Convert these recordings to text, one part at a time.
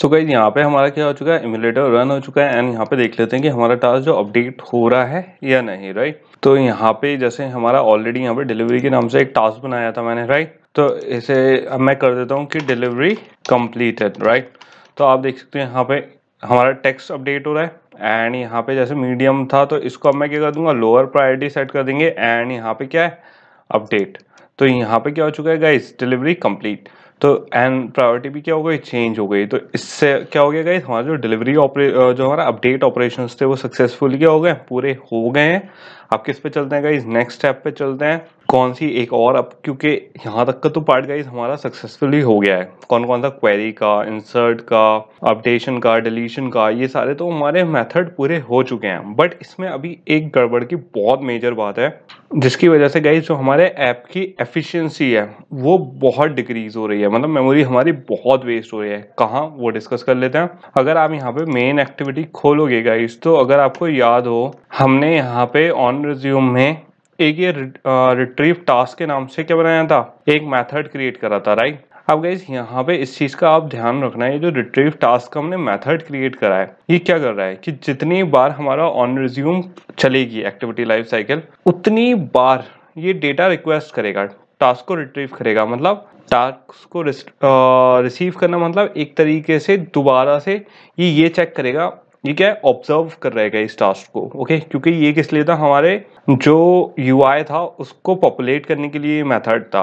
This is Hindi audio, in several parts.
सो गाइज यहाँ पे हमारा क्या हो चुका है इम्यूलेटर रन हो चुका है एंड यहाँ पे देख लेते हैं कि हमारा टास्क जो अपडेट हो रहा है या नहीं राइट तो यहाँ पे जैसे हमारा ऑलरेडी यहाँ पे डिलीवरी के नाम से एक टास्क बनाया था मैंने राइट तो इसे अब मैं कर देता हूँ कि डिलीवरी कम्प्लीटेड राइट तो आप देख सकते हैं यहाँ पे हमारा टेक्स्ट अपडेट हो रहा है एंड यहाँ पे जैसे मीडियम था तो इसको अब मैं क्या कर दूंगा लोअर प्रायोरिटी सेट कर देंगे एंड यहाँ पे क्या है अपडेट तो यहाँ पे क्या हो चुका है गाइस डिलीवरी कंप्लीट तो एंड प्रायोरिटी भी क्या हो गई चेंज हो गई तो इससे क्या हो गया गाइस हमारा जो डिलीवरी ऑपरे जो हमारा अपडेट ऑपरेशंस थे वो सक्सेसफुल क्या हो गए पूरे हो गए हैं अब किस पे चलते हैं गाइज नेक्स्ट स्टेप पे चलते हैं कौन सी एक और अब क्योंकि यहाँ तक का तो पार्ट गाइज हमारा सक्सेसफुली हो गया है कौन कौन सा क्वेरी का इंसर्ट का अपडेशन का डिलीशन का ये सारे तो हमारे मेथड पूरे हो चुके हैं बट इसमें अभी एक गड़बड़ की बहुत मेजर बात है जिसकी वजह से गाइज जो हमारे ऐप की एफिशियंसी है वो बहुत डिक्रीज हो रही है मतलब मेमोरी हमारी बहुत वेस्ट हो रही है कहाँ वो डिस्कस कर लेते हैं अगर आप यहाँ पे मेन एक्टिविटी खोलोगे गाइज तो अगर आपको याद हो हमने यहाँ पे ऑन ऑन रिज्यूम में एक ये रिट्रीव टास्क के नाम से क्या बनाया था एक मेथड क्रिएट करा था राइट अब गई यहाँ पे इस चीज़ का आप ध्यान रखना है जो रिट्रीव टास्क का हमने मेथड क्रिएट करा है ये क्या कर रहा है कि जितनी बार हमारा ऑन रिज्यूम चलेगी एक्टिविटी लाइफ साइकिल उतनी बार ये डेटा रिक्वेस्ट करेगा टास्क को रिट्रीव करेगा मतलब टास्क को रिसीव करना मतलब एक तरीके से दोबारा से ये ये चेक करेगा ये क्या है ऑब्जर्व कर रहेगा इस टास्क को ओके क्योंकि ये किस लिए था हमारे जो यू था उसको पॉपुलेट करने के लिए मेथड था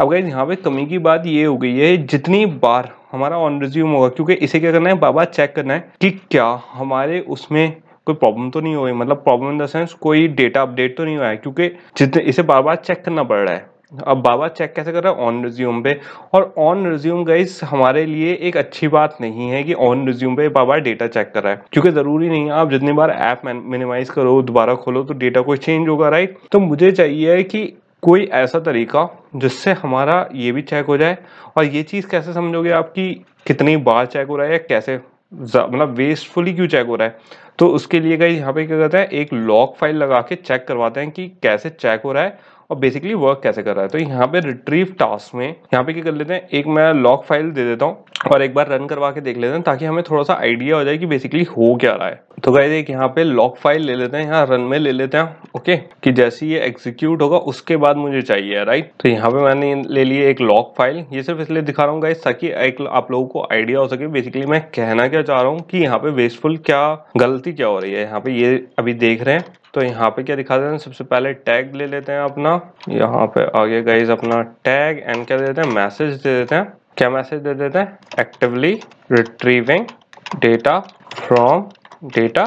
अब गाइज यहाँ पे कमी की बात ये हो गई है जितनी बार हमारा ऑन रिज्यूम होगा क्योंकि इसे क्या करना है बाबा चेक करना है कि क्या हमारे उसमें कोई प्रॉब्लम तो नहीं हो गई मतलब प्रॉब्लम इन द सेंस कोई डेटा अपडेट तो नहीं हुआ है क्योंकि जितने इसे बार बार चेक करना पड़ रहा है अब बाबा चेक कैसे कर रहा है ऑन रिज्यूम पे और ऑन रिज्यूम गाइस हमारे लिए एक अच्छी बात नहीं है कि ऑन रिज्यूम पे बाबा डेटा चेक कर रहा है क्योंकि ज़रूरी नहीं है आप जितनी बार ऐप मिनिमाइज करो दोबारा खोलो तो डेटा कोई चेंज होगा राइट तो मुझे चाहिए कि कोई ऐसा तरीका जिससे हमारा ये भी चेक हो जाए और ये चीज़ कैसे समझोगे आपकी कितनी बार चेक हो रहा है या कैसे मतलब वेस्टफुली क्यों चेक हो रहा है तो उसके लिए गई यहाँ पे क्या करते हैं एक लॉग फाइल लगा के चेक करवाते हैं कि कैसे चेक हो रहा है और बेसिकली वर्क कैसे कर रहा है तो यहाँ पे रिट्रीव टास्क में यहाँ पे क्या कर लेते हैं एक मैं लॉक फाइल दे देता हूँ और एक बार रन करवा के देख लेते हैं ताकि हमें थोड़ा सा आइडिया हो जाए कि बेसिकली हो क्या रहा है तो गाइज एक यहाँ पे लॉक फाइल ले लेते हैं यहाँ रन में ले लेते हैं ओके कि जैसे ये एग्जीक्यूट होगा उसके बाद मुझे चाहिए राइट तो यहाँ पे मैंने ले लिए एक लॉक फाइल ये सिर्फ इसलिए दिखा रहा हूँ ताकि एक आप लोगों को आइडिया हो सके बेसिकली मैं कहना क्या चाह रहा हूँ कि यहाँ पे वेस्टफुल क्या गलती क्या हो रही है यहाँ पे ये अभी देख रहे हैं तो यहाँ पे क्या दिखा देते हैं सबसे पहले टैग ले लेते हैं अपना यहाँ पे आगे गाइज अपना टैग एंड क्या देते हैं मैसेज दे देते हैं क्या मैसेज दे देते हैं actively retrieving data from data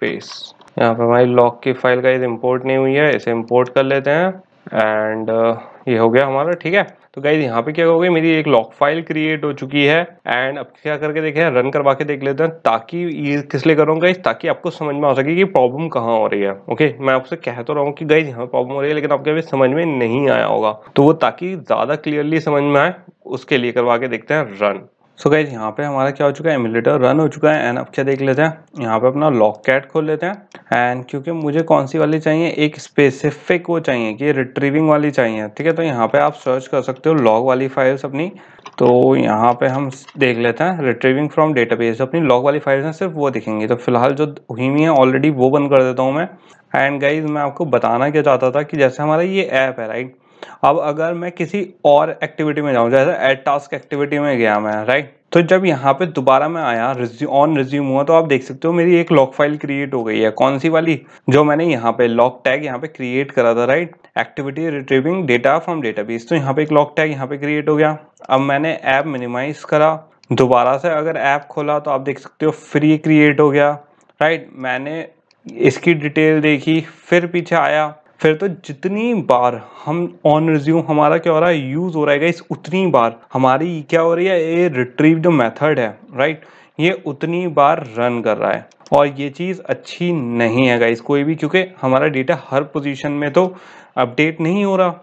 base यहाँ पे हमारी लॉक की फाइल का इम्पोर्ट नहीं हुई है इसे इम्पोर्ट कर लेते हैं एंड uh, ये हो गया हमारा ठीक है तो गाइज यहाँ पे क्या होगा मेरी एक लॉक फाइल क्रिएट हो चुकी है एंड अब क्या करके देखें रन करवा के देख लेते हैं ताकि ये किस लिए कर गाइज ताकि आपको समझ में आ सके कि प्रॉब्लम कहाँ हो रही है ओके मैं आपसे कह तो रहा हूँ कि गाइज यहाँ प्रॉब्लम हो रही है लेकिन आपके अभी समझ में नहीं आया होगा तो वो ताकि ज़्यादा क्लियरली समझ में आए उसके लिए करवा के देखते हैं रन सो गाइज यहाँ पे हमारा क्या हो चुका है एमुलेटर रन हो चुका है एंड अब क्या देख लेते हैं यहाँ पे अपना लॉक कैट खोल लेते हैं एंड क्योंकि मुझे कौन सी वाली चाहिए एक स्पेसिफिक वो चाहिए कि रिट्रीविंग वाली चाहिए ठीक है तो यहाँ पे आप सर्च कर सकते हो लॉग वाली फाइल्स अपनी तो यहाँ पे हम देख लेते हैं रिट्रीविंग फ्रॉम बेस अपनी लॉग वाली फाइल्स हैं सिर्फ वो दिखेंगी तो फिलहाल जो हुई है ऑलरेडी वो बंद कर देता हूँ मैं एंड गाइज मैं आपको बताना क्या चाहता था कि जैसे हमारा ये ऐप है राइट अब अगर मैं किसी और एक्टिविटी में जाऊँ जैसे एड टास्क एक्टिविटी में गया मैं राइट तो जब यहाँ पे दोबारा मैं आया ऑन रिज्यूम हुआ तो आप देख सकते हो मेरी एक लॉक फाइल क्रिएट हो गई है कौन सी वाली जो मैंने यहाँ पे लॉक टैग यहाँ पे क्रिएट करा था right activity retrieving data from database तो यहाँ पे एक लॉक टैग यहाँ पे क्रिएट हो गया अब मैंने ऐप मिनिमाइज करा दोबारा से अगर ऐप खोला तो आप देख सकते हो फ्री क्रिएट हो गया राइट मैंने इसकी डिटेल देखी फिर पीछे आया फिर तो जितनी बार हम ऑन रिज्यूम हमारा क्या हो रहा है यूज़ हो रहा है इस उतनी बार हमारी क्या हो रही है ये रिट्रीव जो मेथड है राइट ये उतनी बार रन कर रहा है और ये चीज़ अच्छी नहीं है गाइस कोई भी क्योंकि हमारा डेटा हर पोजीशन में तो अपडेट नहीं हो रहा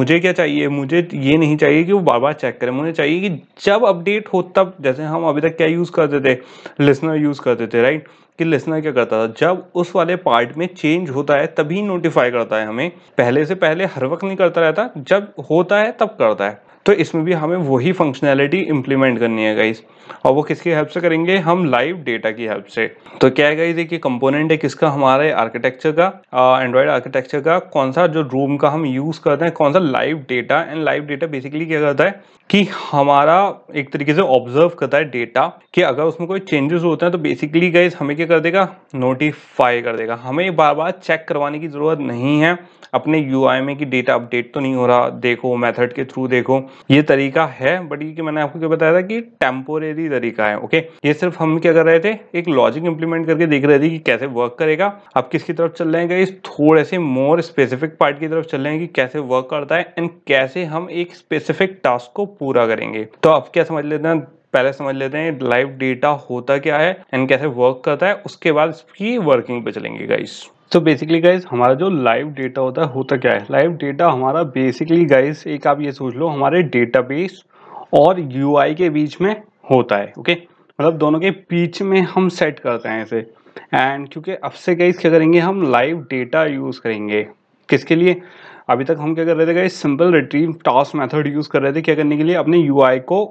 मुझे क्या चाहिए मुझे ये नहीं चाहिए कि वो बार बार चेक करें मुझे चाहिए कि जब अपडेट हो तब जैसे हम अभी तक क्या यूज़ करते थे लिसनर यूज़ करते थे राइट कि लिसनर क्या करता था जब उस वाले पार्ट में चेंज होता है तभी नोटिफाई करता है हमें पहले से पहले हर वक्त नहीं करता रहता जब होता है तब करता है तो इसमें भी हमें वही फंक्शनैलिटी इंप्लीमेंट करनी है गाइज और वो किसकी हेल्प से करेंगे हम लाइव डेटा की हेल्प से तो क्या है गाइज एक कंपोनेंट है किसका हमारे आर्किटेक्चर का एंड्रॉयड आर्किटेक्चर का कौन सा जो रूम का हम यूज़ करते हैं कौन सा live data and live data basically क्या करता है कि हमारा एक तरीके से ऑब्जर्व करता है डेटा कि अगर उसमें कोई चेंजेस होते हैं तो बेसिकली गाइज हमें क्या कर देगा नोटिफाई कर देगा हमें बार बार चेक करवाने की ज़रूरत नहीं है अपने यू में कि डेटा अपडेट तो नहीं हो रहा देखो मेथड के थ्रू देखो ये तरीका है बट ये मैंने आपको क्या बताया था कि टेम्पोरेरी तरीका है ओके ये सिर्फ हम क्या कर रहे थे एक लॉजिक इंप्लीमेंट करके देख रहे थे कि कैसे वर्क करेगा आप किसकी तरफ चल रहे हैं इस थोड़े से मोर स्पेसिफिक पार्ट की तरफ चल रहे हैं कि कैसे वर्क करता है एंड कैसे हम एक स्पेसिफिक टास्क को पूरा करेंगे तो आप क्या समझ लेते हैं पहले समझ लेते हैं लाइव डेटा होता क्या है एंड कैसे वर्क करता है उसके बाद इसकी वर्किंग पे चलेंगे गाइस सो बेसिकली गाइज हमारा जो लाइव डेटा होता है होता क्या है लाइव डेटा हमारा बेसिकली गाइज एक आप ये सोच लो हमारे डेटाबेस और यूआई के बीच में होता है ओके okay? मतलब दोनों के बीच में हम सेट करते हैं इसे एंड क्योंकि अब से गाइज क्या करेंगे हम लाइव डेटा यूज़ करेंगे किसके लिए अभी तक हम क्या कर रहे थे guys simple retrieve task method use कर रहे थे क्या करने के लिए अपने यू को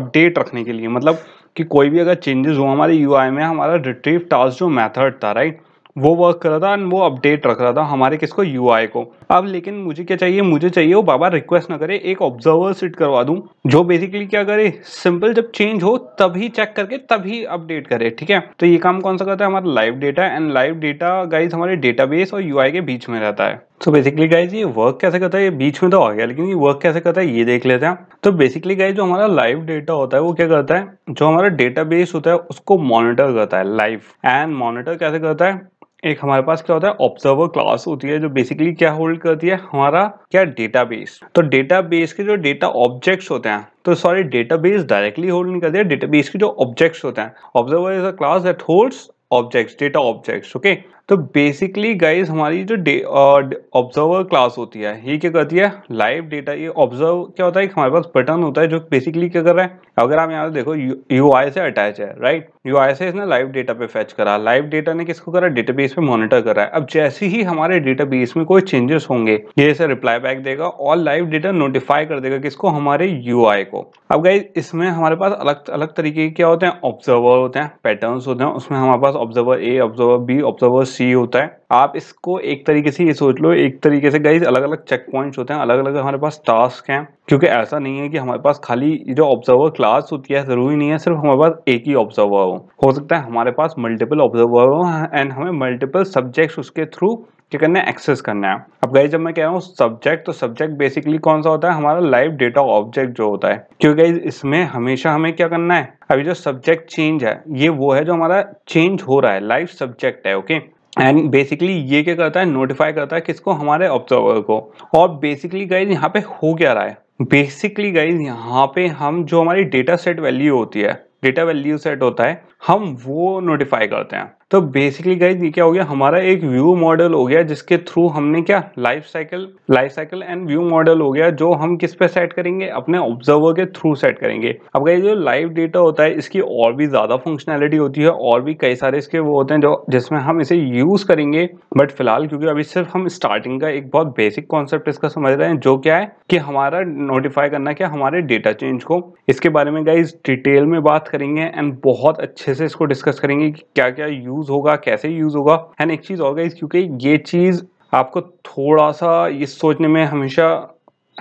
अपडेट रखने के लिए मतलब कि कोई भी अगर चेंजेस हो हमारे यू में हमारा रिट्रीव टास्क जो मैथड था राइट वो वर्क कर रहा था एंड वो अपडेट रख रहा था हमारे किसको यू को अब लेकिन मुझे क्या चाहिए मुझे चाहिए वो बाबा रिक्वेस्ट ना करे एक ऑब्जर्वर सेट करवा दूं जो बेसिकली क्या करे सिंपल जब चेंज हो तभी चेक करके तभी अपडेट करे ठीक है तो ये काम कौन सा करता है हमारा live data and live data guys हमारे डेटाबेस और यू के बीच में रहता है तो बेसिकली गाइज ये वर्क कैसे करता है ये बीच में तो आ गया लेकिन ये वर्क कैसे करता है ये देख लेते हैं तो बेसिकली गाइज जो हमारा लाइव डेटा होता है वो क्या करता है जो हमारा डेटाबेस होता है उसको मॉनिटर करता है लाइव एंड मॉनिटर कैसे करता है एक हमारे पास क्या होता है ऑब्जर्वर क्लास होती है जो बेसिकली क्या होल्ड करती है हमारा क्या डेटाबेस तो डेटाबेस के जो डेटा ऑब्जेक्ट्स होते हैं तो सॉरी डेटाबेस डायरेक्टली होल्ड नहीं करती है डेटाबेस के जो ऑब्जेक्ट्स होते हैं observer is a class that holds objects data objects okay तो बेसिकली गाइज हमारी जो ऑब्जर्वर क्लास uh, होती है ये क्या करती है लाइव डेटा ये ऑब्जर्व क्या होता है हमारे पास बटन होता है जो बेसिकली क्या कर रहा है अगर आप यहाँ देखो यू आई से अटैच है राइट यू आई से इसने लाइव डेटा पे फैच करा लाइव डेटा ने किसको करा बेस पे मॉनिटर कर रहा है अब जैसे ही हमारे बेस में कोई चेंजेस होंगे ये इसे रिप्लाई बैक देगा और लाइव डेटा नोटिफाई कर देगा किसको हमारे यू को अब गाइज इसमें हमारे पास अलग अलग तरीके के क्या होते हैं ऑब्जर्वर होते हैं पैटर्न होते हैं उसमें हमारे पास observer A observer B observer C होता है आप इसको एक तरीके से ये सोच लो एक तरीके से गाइज अलग अलग चेक पॉइंट्स होते हैं अलग अलग हमारे पास टास्क हैं क्योंकि ऐसा नहीं है कि हमारे पास खाली जो ऑब्जर्वर क्लास होती है जरूरी नहीं है सिर्फ हमारे पास एक ही ऑब्जर्वर हो हो सकता है हमारे पास मल्टीपल ऑब्जर्वर हो एंड हमें मल्टीपल सब्जेक्ट्स उसके थ्रू क्या करना है एक्सेस करना है अब गाइज जब मैं कह रहा हूँ सब्जेक्ट तो सब्जेक्ट बेसिकली कौन सा होता है हमारा लाइव डेटा ऑब्जेक्ट जो होता है क्योंकि इसमें हमेशा हमें क्या करना है अभी जो सब्जेक्ट चेंज है ये वो है जो हमारा चेंज हो रहा है लाइव सब्जेक्ट है ओके एंड बेसिकली ये क्या करता है नोटिफाई करता है किसको हमारे ऑब्जर्वर को और बेसिकली गाइज यहाँ पे हो क्या रहा है बेसिकली गाइज यहाँ पे हम जो हमारी डेटा सेट वैल्यू होती है डेटा वैल्यू सेट होता है हम वो नोटिफाई करते हैं तो बेसिकली गाइज ये क्या हो गया हमारा एक व्यू मॉडल हो गया जिसके थ्रू हमने क्या life cycle life cycle and view model हो गया जो हम किस पे सेट करेंगे अपने ऑब्जर्वर के थ्रू सेट करेंगे अब गाइज जो लाइव डेटा होता है इसकी और भी ज्यादा फंक्शनैलिटी होती है और भी कई सारे इसके वो होते हैं जो जिसमें हम इसे यूज करेंगे बट फिलहाल क्योंकि अभी सिर्फ हम स्टार्टिंग का एक बहुत बेसिक कॉन्सेप्ट इसका समझ रहे हैं जो क्या है कि हमारा नोटिफाई करना क्या हमारे डेटा चेंज को इसके बारे में गाइज डिटेल में बात करेंगे एंड बहुत अच्छे से इसको डिस्कस करेंगे कि क्या क्या यूज यूज होगा कैसे यूज होगा एंड एक चीज और गई क्योंकि ये चीज आपको थोड़ा सा ये सोचने में हमेशा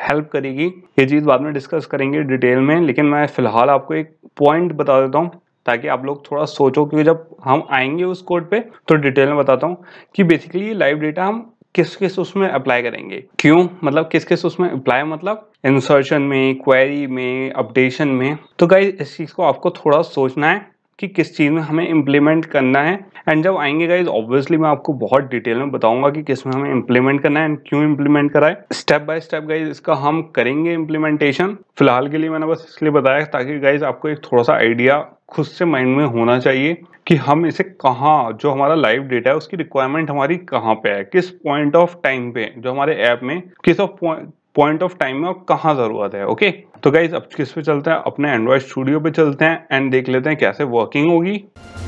हेल्प करेगी ये चीज़ बाद में डिस्कस करेंगे डिटेल में लेकिन मैं फिलहाल आपको एक पॉइंट बता देता हूँ ताकि आप लोग थोड़ा सोचो क्योंकि जब हम आएंगे उस कोड पे तो डिटेल में बताता हूँ कि बेसिकली ये लाइव डेटा हम किस किस उसमें अप्लाई करेंगे क्यों मतलब किस किस उसमें अप्लाई मतलब इंसर्शन में क्वेरी में अपडेशन में तो गाइज इस चीज़ को आपको थोड़ा सोचना है कि किस चीज़ में हमें इम्प्लीमेंट करना है एंड जब आएंगे गाइज ऑब्वियसली मैं आपको बहुत डिटेल में बताऊंगा कि किस में हमें इम्प्लीमेंट करना है एंड क्यों इम्प्लीमेंट करा है स्टेप बाय स्टेप गाइज इसका हम करेंगे इम्प्लीमेंटेशन फिलहाल के लिए मैंने बस इसलिए बताया ताकि गाइज आपको एक थोड़ा सा आइडिया खुद से माइंड में होना चाहिए कि हम इसे कहाँ जो हमारा लाइव डेटा है उसकी रिक्वायरमेंट हमारी कहाँ पे है किस पॉइंट ऑफ टाइम पे जो हमारे ऐप में किस ऑफ पॉइंट ऑफ टाइम में और कहाँ ज़रूरत है ओके तो गाइज अब किस पे चलते हैं अपने एंड्रॉयड स्टूडियो पे चलते हैं एंड देख लेते हैं कैसे वर्किंग होगी